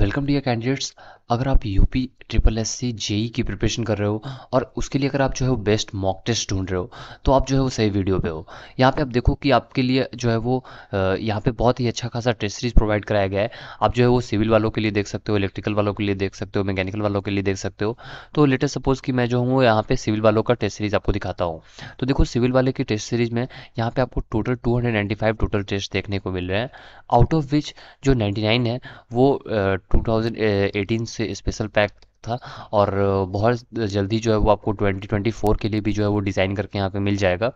welcome dear candidates अगर आप UP triple S C JE की प्रिपरेशन कर रहे हो और उसके लिए अगर आप जो है वो बेस्ट मॉक टेस्ट ढूंढ रहे हो तो आप जो है वो सही वीडियो पे हो यहाँ पे आप देखो कि आपके लिए जो है वो यहाँ पे बहुत ही अच्छा खासा टेस्ट सीरीज प्रोवाइड कराया गया है आप जो है वो सिविल वालों के लिए देख सकते हो इलेक्ट्रिकल वालों के लिए देख सकते हो मैकेनिकल वालों के लिए देख सकते हो तो लेटेस्ट सपोज कि मैं जो हूँ यहाँ पे सिविल वालों का टेस्ट सीरीज आपको दिखाता हूँ तो देखो सिविल वाले की टेस्ट सीरीज में यहाँ पे आपको टोटल टू टोटल टेस्ट देखने को मिल रहे हैं आउट ऑफ विच जो नाइन्टी है वो 2018 uh, से स्पेशल पैक था और बहुत जल्दी जो है वो आपको 2024 के लिए भी जो है वो डिज़ाइन करके यहाँ पे मिल जाएगा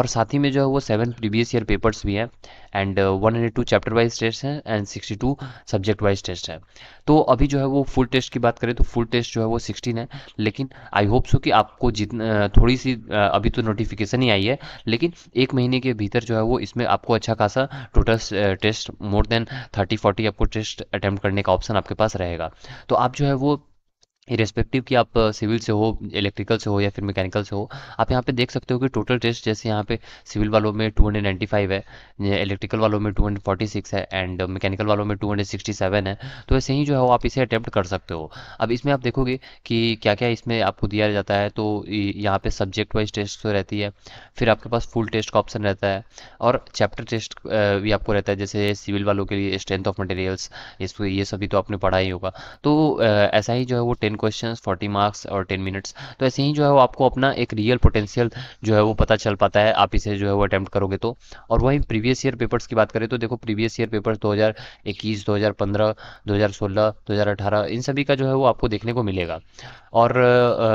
और साथ ही में जो है वो सेवन प्रीवियस ईयर पेपर्स भी हैं एंड 102 चैप्टर वाइज टेस्ट हैं एंड 62 सब्जेक्ट वाइज टेस्ट हैं तो अभी जो है वो फुल टेस्ट की बात करें तो फुल टेस्ट जो है वो सिक्सटीन है लेकिन आई होप सो कि आपको जितना थोड़ी सी अभी तो नोटिफिकेशन ही आई है लेकिन एक महीने के भीतर जो है वो इसमें आपको अच्छा खासा total test more than thirty forty आपको टेस्ट अटैम्प्ट करने का ऑप्शन आपके पास रहेगा तो आप जो है वो इरेस्पेक्टिव कि आप सिविल से हो इलेक्ट्रिकल से हो या फिर मैकेनिकल से हो आप यहाँ पे देख सकते हो कि टोटल टेस्ट जैसे यहाँ पे सिविल वालों में 295 है इलेक्ट्रिकल वालों में 246 है एंड मैकेनिकल वालों में 267 है तो ऐसे ही जो है वो आप इसे अटैम्प्ट कर सकते हो अब इसमें आप देखोगे कि क्या क्या इसमें आपको दिया जाता है तो यहाँ पर सब्जेक्ट वाइज टेस्ट तो रहती है फिर आपके पास फुल टेस्ट का ऑप्शन रहता है और चैप्टर टेस्ट भी आपको रहता है जैसे सिविल वालों के लिए स्ट्रेंथ ऑफ मटेरियल्स ये सभी तो आपने पढ़ा ही होगा तो ऐसा ही जो है वो ten ten question forty marks और टेन मिनट्स तो ऐसे ही जो है वो आपको अपना एक रियल पोटेंशियल जो है वो पता चल पाता है आप इसे जो है वो अटैम्प्ट करोगे तो और वहीं प्रीवियस ईयर पेपर्स की बात करें तो देखो प्रीवियस ईयर पेपर दो हज़ार इक्कीस दो हज़ार पंद्रह दो हज़ार सोलह दो हज़ार अठारह इन सभी का जो है वो आपको देखने को मिलेगा और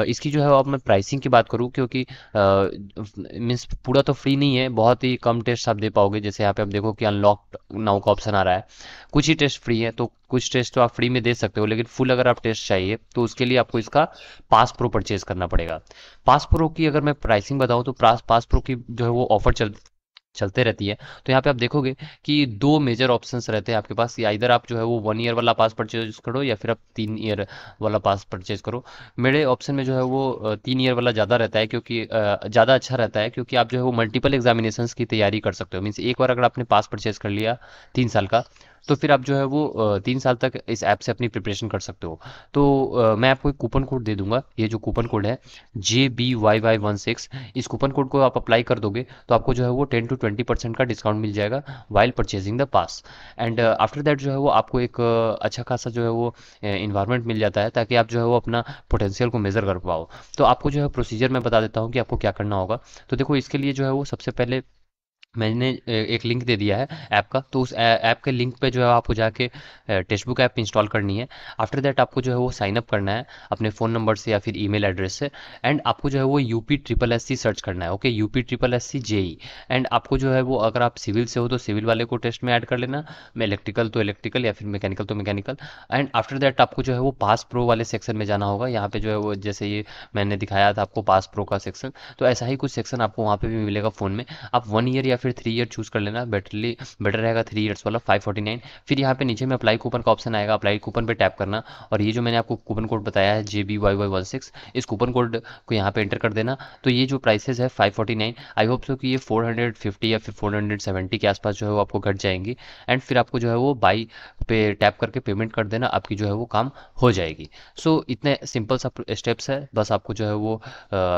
इसकी जो है आप मैं प्राइसिंग की बात करूँ क्योंकि मीन्स पूरा तो फ्री नहीं है बहुत ही कम टेस्ट आप दे पाओगे जैसे यहाँ पे आप देखो कि अनलॉक नाउ का ऑप्शन आ रहा है कुछ ही टेस्ट फ्री है तो कुछ टेस्ट तो आप फ्री में दे सकते हो लेकिन फुल अगर आप टेस्ट चाहिए तो उसके लिए आपको इसका पास प्रो परचेज करना पड़ेगा पास प्रो की अगर मैं प्राइसिंग बताऊँ तो पास प्रो की जो है वो ऑफर चल चलते रहती है तो यहाँ पे आप देखोगे कि दो मेजर ऑप्शंस रहते हैं आपके पास या इधर आप जो है वो वन ईयर वाला पास परचेज करो या फिर आप तीन ईयर वाला पास परचेज करो मेरे ऑप्शन में जो है वो तीन ईयर वाला ज़्यादा रहता है क्योंकि ज़्यादा अच्छा रहता है क्योंकि आप जो है वो मल्टीपल एग्जामिनेशन की तैयारी कर सकते हो मीन्स एक बार अगर आपने पास परचेज कर लिया तीन साल का तो फिर आप जो है वो तीन साल तक इस ऐप से अपनी प्रिपरेशन कर सकते हो तो मैं आपको एक कूपन कोड दे दूंगा ये जो कूपन कोड है J B Y Y one six इस कूपन कोड को आप अप्लाई कर दोगे तो आपको जो है वो टेन टू ट्वेंटी परसेंट का डिस्काउंट मिल जाएगा while purchasing the pass and after that जो है वो आपको एक अच्छा खासा जो है वो इन्वायरमेंट मिल जाता है ताकि आप जो है वो अपना पोटेंशियल को मेज़र कर पाओ तो आपको जो है प्रोसीजर मैं बता देता हूँ कि आपको क्या करना होगा तो देखो इसके लिए जो है वो सबसे पहले मैंने एक लिंक दे दिया है ऐप का तो उस ऐप के लिंक पे जो है आपको जाके टेक्स्ट बुक ऐप इंस्टॉल करनी है आफ्टर दैट आपको जो है वो साइन अप करना है अपने फ़ोन नंबर से या फिर ईमेल एड्रेस से एंड आपको जो है वो U P triple S C search करना है okay U P triple S C JE and आपको जो है वो अगर आप सिविल से हो तो सिविल वाले को टेस्ट में ऐड कर लेना मैं इलेक्ट्रिकल तो इलेक्ट्रिकल या फिर मैकेनिकल तो मैकेनिकल एंड आफ्टर दैट आपको जो है वो पास प्रो वाले सेक्शन में जाना होगा यहाँ पर जो है वो जैसे ये मैंने दिखाया था आपको पास प्रो का सेक्शन तो ऐसा ही कुछ सेक्शन आपको वहाँ पर भी मिलेगा फ़ोन में आप वन ईयर या फिर थ्री ईयर चूज़ कर लेना बेटरली बेटर रहेगा थ्री ईयर्स वाला फाइव फोर्टी नाइन फिर यहाँ पे नीचे में अप्लाई कूपन का ऑप्शन आएगा अप्लाई कूपन पे टैप करना और ये जो मैंने आपको कूपन कोड बताया है J B Y Y one six इस कूपन कोड को यहाँ पे एंटर कर देना तो ये जो प्राइसेस है five forty nine I hope so कि ये फोर हंड्रेड फिफ्टी या फिर फोर हंड्रेड सेवेंटी के आसपास जो है वो आपको घट जाएंगी एंड फिर आपको जो है वो बाई पे टैप करके पेमेंट कर देना आपकी जो है वो काम हो जाएगी सो so, इतने सिंपल सा स्टेप्स है बस आपको जो है वो आ,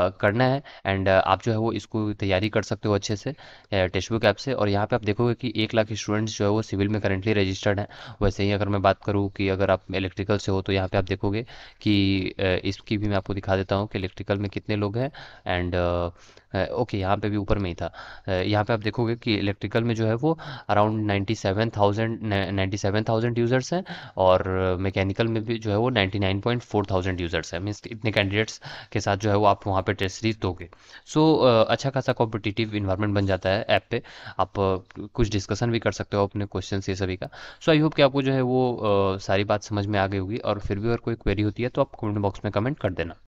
करना है एंड आप जो है वो इसको तैयारी कर सकते हो अच्छे से टेक्सटबुक ऐप से और यहाँ पे आप देखोगे कि एक लाख स्टूडेंट्स जो है वो सिविल में करेंटली रजिस्टर्ड हैं वैसे ही अगर मैं बात करूँ कि अगर आप इलेक्ट्रिकल से हो तो यहाँ पे आप देखोगे कि इसकी भी मैं आपको दिखा देता हूँ कि इलेक्ट्रिकल में कितने लोग हैं एंड ओके यहाँ पे भी ऊपर में ही था यहाँ पे आप देखोगे कि इलेक्ट्रिकल में जो है वो around ninety seven thousand ninety seven thousand users हैं और मैकेनिकल में भी जो है वो ninety nine point four thousand users हैं मीन्स इतने कैंडिडेट्स के साथ जो है वो आप वहाँ पर टेस्ट सीरीज दोगे सो so, अच्छा खासा कॉम्पिटिटिव इन्वायरमेंट बन जाता है ऐप ऐप पे आप कुछ डिस्कशन भी कर सकते हो अपने क्वेश्चन ये सभी का सो आई होप कि आपको जो है वो सारी बात समझ में आ गई होगी और फिर भी अगर कोई क्वेरी होती है तो आप कमेंट बॉक्स में कमेंट कर देना